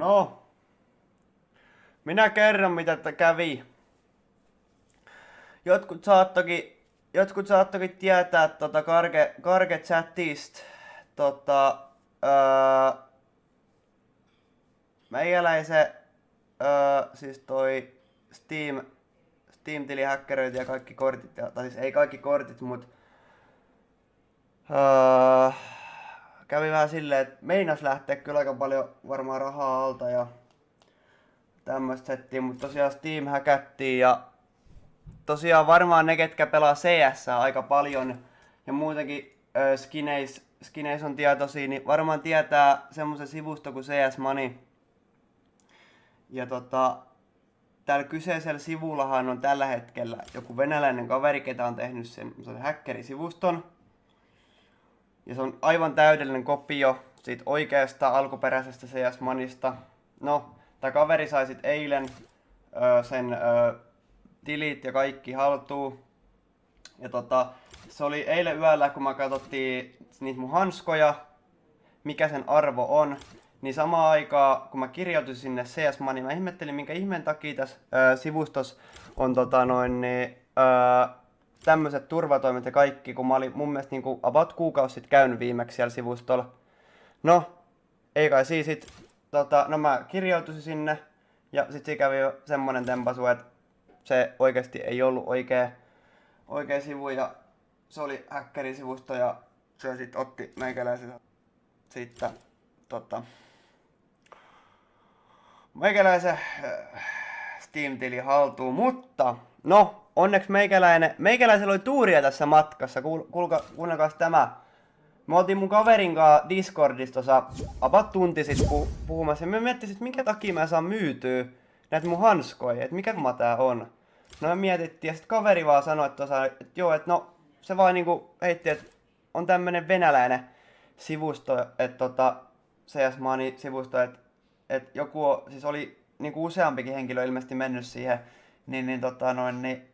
No, minä kerron mitä tätä kävi. Jotkut saattokin, jotkut saattokin tietää tota karke, karke chatist, Tota, öö, meikäläisen, öö, siis toi Steam, Steam-tili ja kaikki kortit, tai siis ei kaikki kortit, mutta öö, kävi vähän silleen, että meinas lähteä kyllä aika paljon varmaan rahaa alta ja tämmöistä settiä, mutta tosiaan Steam häkättiin ja tosiaan varmaan ne, ketkä pelaa CS aika paljon ja muutenkin ö, skineis, skineis on tietoisia, niin varmaan tietää semmoisen sivusto kuin CS Money. Ja tota, täällä kyseisellä sivullahan on tällä hetkellä joku venäläinen kaveri, ketä on tehnyt sen sen häkkerisivuston. Ja se on aivan täydellinen kopio siitä oikeasta alkuperäisestä CS Manista. No, tämä kaveri sai sitten eilen ö, sen ö, tilit ja kaikki haltuu. Ja tota, se oli eilen yöllä, kun mä katsottiin niitä mun hanskoja, mikä sen arvo on, niin samaan aikaan, kun mä kirjoitin sinne CS Money, mä ihmettelin, minkä ihmeen takia tässä ö, sivustossa on tota noin, niin, ö, tämmöiset turvatoimet ja kaikki, kun mä olin mun mielestä niin kuin about kuukausi sitten käynyt viimeksi siellä sivustolla. No, ei kai siis sit, tota, no mä kirjautuisin sinne ja sit se kävi jo semmonen tempasu, että se oikeasti ei ollut oikea, oikea sivu ja se oli sivusto ja se sitten otti meikäläisen siitä tota, meikäläisen äh, Steam-tili haltuun, mutta no, onneksi meikäläinen, meikäläisellä oli tuuria tässä matkassa, Kuul, kuulka, kuunnelkaas tämä. Me oltiin mun kaverin kanssa Discordissa tuossa about tunti sit pu, puhumassa, ja me miettisin, että minkä takia mä saan myytyä näitä mun hanskoja, että mikä mä tää on. No me mietittiin, ja sit kaveri vaan sanoi, että, tuossa, että joo, että no, se vaan niinku heitti, että on tämmönen venäläinen sivusto, että tota, CS Money sivusto, että että joku, siis oli niinku useampikin henkilö ilmeisesti mennyt siihen, niin, niin, tota, noin, niin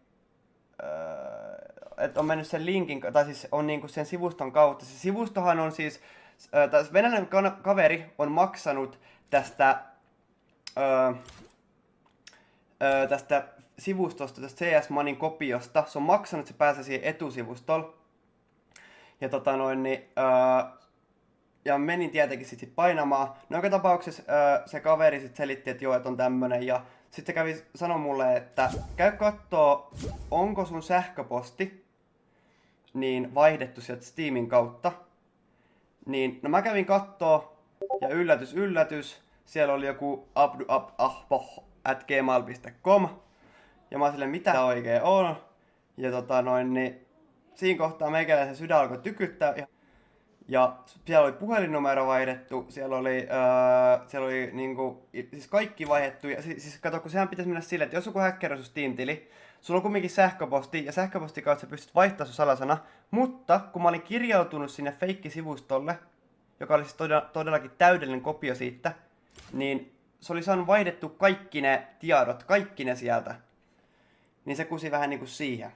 Öö, että on mennyt sen linkin, tai siis on niinku sen sivuston kautta. Se sivustohan on siis, äh, venäläinen kaveri on maksanut tästä, äh, äh, tästä sivustosta, tästä CS Manin kopiosta. Se on maksanut, että se pääsee siihen etusivustolle. Ja tota noin, niin, äh, ja menin tietenkin sitten sit painamaan. No joka tapauksessa äh, se kaveri sitten selitti, että joo, että on tämmönen ja sitten se kävi sanoi mulle, että käy katsoa, onko sun sähköposti niin vaihdettu sieltä Steamin kautta. Niin, no mä kävin kattoo ja yllätys, yllätys, siellä oli joku abduabahpoh.gmail.com. Ja mä silleen, mitä oikein on? Ja tota noin, niin siinä kohtaa meikäläisen sydän alkoi tykyttää. Ja ja siellä oli puhelinnumero vaihdettu, siellä oli, äh, siellä oli niinku, siis kaikki vaihdettu. Ja siis, siis kato, kun sehän pitäisi mennä silleen, että jos joku häkkeröi sun Steam-tili, sulla on kumminkin sähköposti, ja sähköposti kautta sä pystyt vaihtamaan sun salasana. Mutta kun mä olin kirjautunut sinne feikkisivustolle, joka oli siis todella, todellakin täydellinen kopio siitä, niin se oli saanut vaihdettu kaikki ne tiedot, kaikki ne sieltä. Niin se kusi vähän niinku siihen.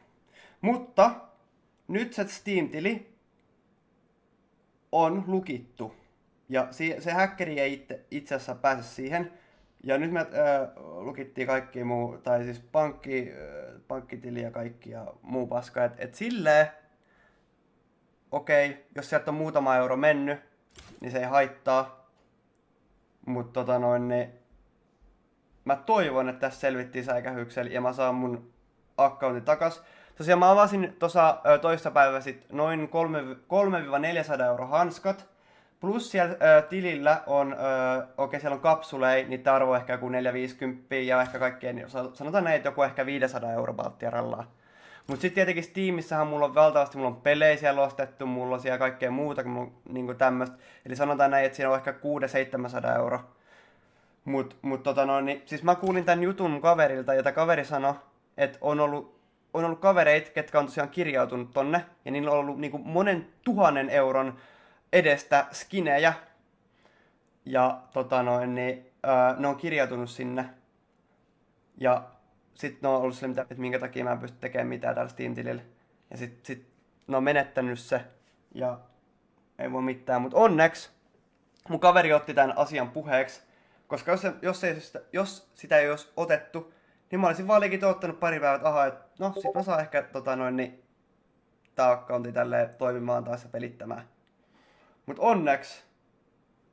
Mutta nyt se Steam-tili on lukittu. Ja se, se häkkeri ei itse, itse asiassa pääse siihen. Ja nyt me äh, lukittiin kaikki muu, tai siis pankki, äh, pankkitili ja kaikki ja muu paska. Et, et silleen, okei, okay, jos sieltä on muutama euro mennyt, niin se ei haittaa. Mutta tota noin, niin mä toivon, että tässä selvittiin säikähyksellä ja mä saan mun accountin takas. Tosiaan mä avasin tuossa toista päivää sit noin 3-400 euro hanskat. Plus siellä ö, tilillä on, okei okay, siellä on kapsulei, niin arvo ehkä joku 450 ja ehkä kaikkien niin sanotaan näin, että joku ehkä 500 euro Baltiarallaan. Mutta sitten tietenkin Steamissähän mulla on valtavasti, mulla on pelejä siellä ostettu, mulla on siellä kaikkea muuta kuin niinku tämmöistä. Eli sanotaan näin, että siinä on ehkä 600-700 euro. Mut, mut tota no, niin, siis mä kuulin tämän jutun kaverilta, jota kaveri sanoi, että on ollut on ollut kavereit, ketkä on tosiaan kirjautunut tonne, ja niillä on ollut niin kuin monen tuhannen euron edestä skinejä, ja tota noin, niin, öö, ne on kirjautunut sinne, ja sitten ne on ollut sille, että minkä takia mä en pysty tekemään mitään tällä Steam-tilillä. Ja sitten sit ne on menettänyt se, ja ei voi mitään, mutta onneksi mun kaveri otti tämän asian puheeksi, koska jos, se, jos, se, jos sitä ei olisi otettu, niin mä olisin valikin ottanut pari päivää, että aha, et, no sit mä saan ehkä tota noin, niin, tää accountti tälleen toimimaan taas ja pelittämään. Mut onneksi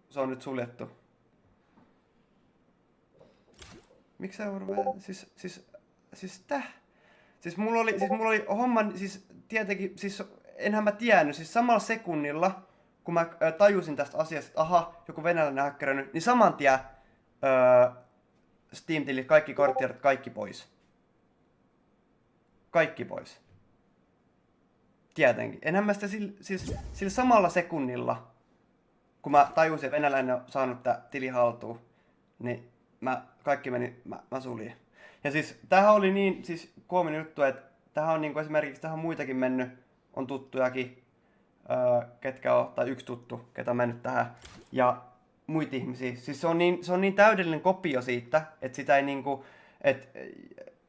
se on nyt suljettu. Miksi sä urvea? Siis, siis, siis täh? Siis mulla oli, siis mulla oli homman, siis tietenkin, siis enhän mä tiennyt, siis samalla sekunnilla, kun mä äh, tajusin tästä asiasta, että aha, joku venäläinen häkkäröinyt, niin saman tien öö, Steam tili kaikki korttiart, kaikki pois. Kaikki pois. Tietenkin. Enhän mä sitä sillä, siis, sillä samalla sekunnilla, kun mä tajusin, että venäläinen on saanut tää tili haltuun, niin mä kaikki meni, mä, mä suljin. Ja siis tähän oli niin siis kuomin juttu, että tähän on niin kuin esimerkiksi tähän on muitakin mennyt, on tuttujakin, öö, ketkä on, tai yksi tuttu, ketä on mennyt tähän. Ja muita ihmisiä. Siis se on niin, se on niin täydellinen kopio siitä, että sitä ei niinku, että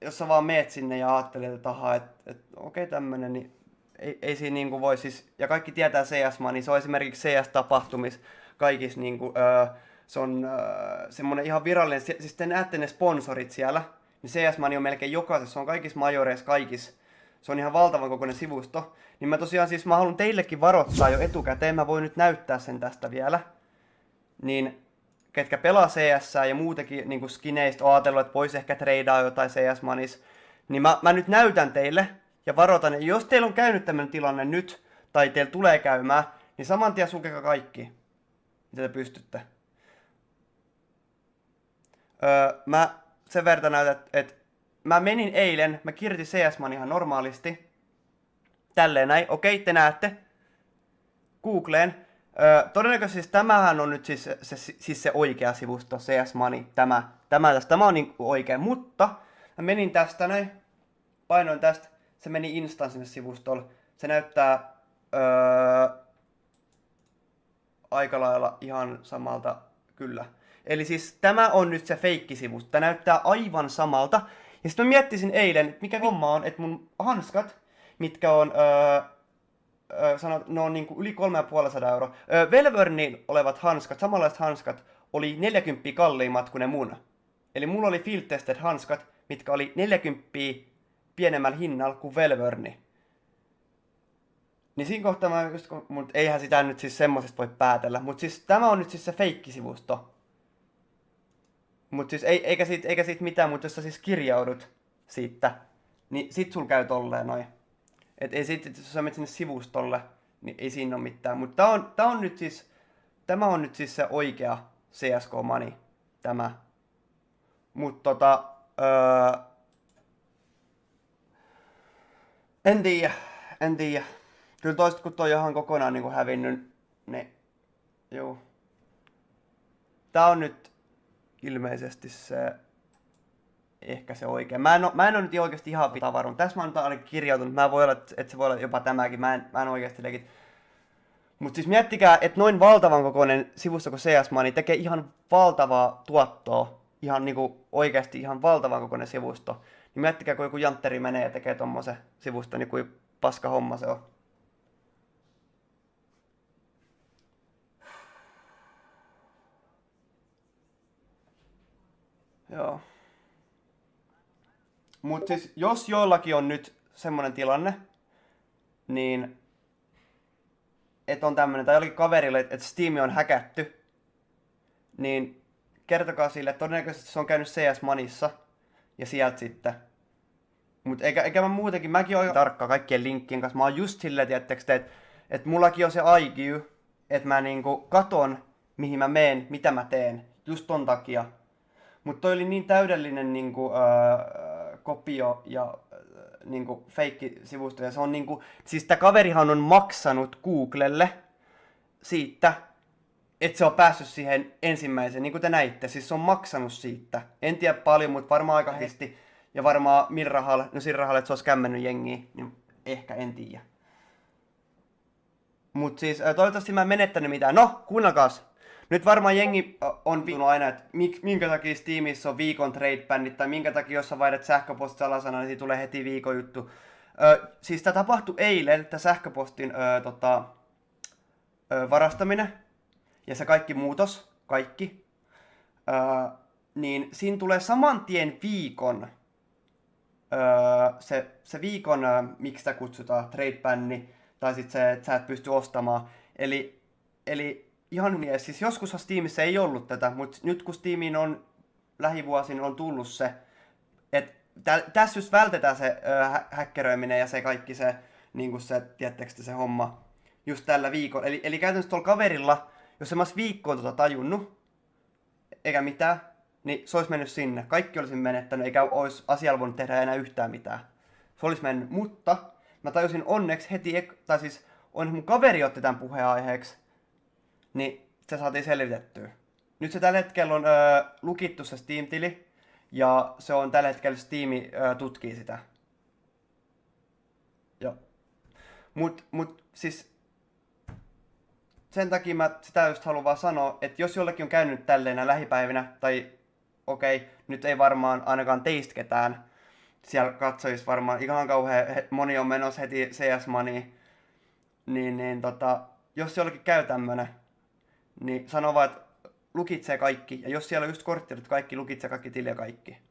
jos sä vaan meet sinne ja ajattelet, että ahaa, että et, okei okay, tämmönen, niin ei, ei siinä niinku voi siis, ja kaikki tietää cs niin se on esimerkiksi cs tapahtumis, kaikissa niinku, öö, se on öö, semmoinen ihan virallinen, siis te näette ne sponsorit siellä, niin CS niin on melkein jokaisessa, se on kaikissa majoreissa, kaikissa. Se on ihan valtavan kokoinen sivusto. Niin mä tosiaan siis, mä haluan teillekin varoittaa jo etukäteen, mä voin nyt näyttää sen tästä vielä niin ketkä pelaa CS ja muutenkin niin kuin skineistä on ajatellut, että voisi ehkä treidaa jotain CS Manis, niin mä, mä nyt näytän teille ja varoitan, että jos teillä on käynyt tämmöinen tilanne nyt, tai teillä tulee käymään, niin saman tien sukekaa kaikki, mitä te pystytte. Öö, mä sen verran näytän, että, että mä menin eilen, mä kirjoitin CS Man ihan normaalisti. Tälleen näin, okei te näette. Googleen, Öö, todennäköisesti siis tämähän on nyt siis se, se, siis se oikea sivusto, CS Money, tämä, tämä tästä, tämä on niin oikein, mutta mä menin tästä näin, painoin tästä, se meni instan sinne sivustolle, se näyttää öö, aika lailla ihan samalta, kyllä. Eli siis tämä on nyt se feikkisivusto, tämä näyttää aivan samalta, ja sitten mä miettisin eilen, mikä homma on, että mun hanskat, mitkä on öö, ö, sanot, ne no on niin kuin yli 350 euroa. Ö, Velvörnin olevat hanskat, samanlaiset hanskat, oli 40 kalliimmat kuin ne mun. Eli mulla oli field tested hanskat, mitkä oli 40 pienemmällä hinnalla kuin Velvörni. Niin siinä kohtaa mä just, kun, mut eihän sitä nyt siis semmoisesta voi päätellä. Mutta siis tämä on nyt siis se feikkisivusto. Mutta siis ei, eikä, siitä, eikä siitä mitään, mutta jos sä siis kirjaudut siitä, niin sit sul käy tolleen noin. Et ei sitten, jos sä menet sinne sivustolle, niin ei siinä ole mitään. Mutta tämä on, tää on siis, tämä on nyt siis se oikea CSK Money, tämä. Mutta tota, öö, en tiedä, en tiedä. Kyllä toista kun toi on ihan kokonaan niin kuin hävinnyt, niin juu. Tää on nyt ilmeisesti se ehkä se oikein. Mä en, ole, mä en ole nyt oikeasti ihan pitää varmaan. Tässä mä oon ainakin kirjautunut. Mä voi olla, että se voi olla jopa tämäkin. Mä en, mä en oikeasti legit. Mutta siis miettikää, että noin valtavan kokoinen sivusto kuin CS Money tekee ihan valtavaa tuottoa. Ihan niinku oikeasti ihan valtavan kokoinen sivusto. Niin miettikää, kun joku jantteri menee ja tekee tommosen sivusto, niin kuin paska homma se on. Joo. Mutta siis, jos jollakin on nyt semmoinen tilanne, niin että on tämmöinen, tai jollakin kaverille, että Steam on häkätty, niin kertokaa sille, että todennäköisesti se on käynyt CS Manissa ja sieltä sitten. Mutta eikä, eikä mä muutenkin, mäkin oon tarkka kaikkien linkkien kanssa. Mä oon just silleen, että et, et mullakin on se IQ, että mä niinku katon, mihin mä meen, mitä mä teen, just ton takia. Mutta toi oli niin täydellinen niinku, öö, kopio ja äh, niinku feikkisivusto. Ja se on niinku, siis tämä kaverihan on maksanut Googlelle siitä, että se on päässyt siihen ensimmäiseen, niin kuin te näitte. Siis se on maksanut siitä. En tiedä paljon, mutta varmaan aika histi. Ja varmaan millä rahalla, no sillä rahalla, että se olisi kämmennyt jengiä, niin ehkä en tiedä. Mutta siis äh, toivottavasti mä en menettänyt mitään. No, kuunnelkaas. Nyt varmaan jengi on viinut aina, että minkä takia Steamissa on viikon trade tai minkä takia jos sä vaihdat salasana, niin tulee heti viikon juttu. Ö, siis tämä tapahtui eilen, tämä sähköpostin ö, tota, ö, varastaminen ja se kaikki muutos, kaikki, ö, niin siinä tulee saman tien viikon öö, se, se viikon, öö, miksi sitä kutsutaan, trade banni, tai sitten se, että sä et pysty ostamaan. Eli, eli ihan mies. Siis joskus Steamissa ei ollut tätä, mutta nyt kun Steamiin on lähivuosin on tullut se, että tä, tässä just vältetään se häkkeröiminen ja se kaikki se, niin kuin se, tiettekö se homma, just tällä viikolla. Eli, eli käytännössä tuolla kaverilla, jos en mä viikkoon tota tajunnut, eikä mitään, niin se olisi mennyt sinne. Kaikki olisin menettänyt, eikä olisi asialla voinut tehdä enää yhtään mitään. Se olisi mennyt, mutta mä tajusin onneksi heti, tai siis on mun kaveri otti tämän puheenaiheeksi, niin se saatiin selvitettyä. Nyt se tällä hetkellä on öö, lukittu se Steam-tili, ja se on tällä hetkellä Steam öö, tutkii sitä. Joo. Mut, mut siis sen takia mä sitä just haluan vaan sanoa, että jos jollekin on käynyt tälleenä lähipäivinä, tai okei, okay, nyt ei varmaan ainakaan teistä ketään, siellä katsoisi varmaan ihan kauhean, moni on menossa heti CS Money, niin, niin tota, jos jollekin käy tämmönen, niin sanoo vaan, että lukitsee kaikki. Ja jos siellä on just että kaikki lukitsee kaikki tiliä kaikki.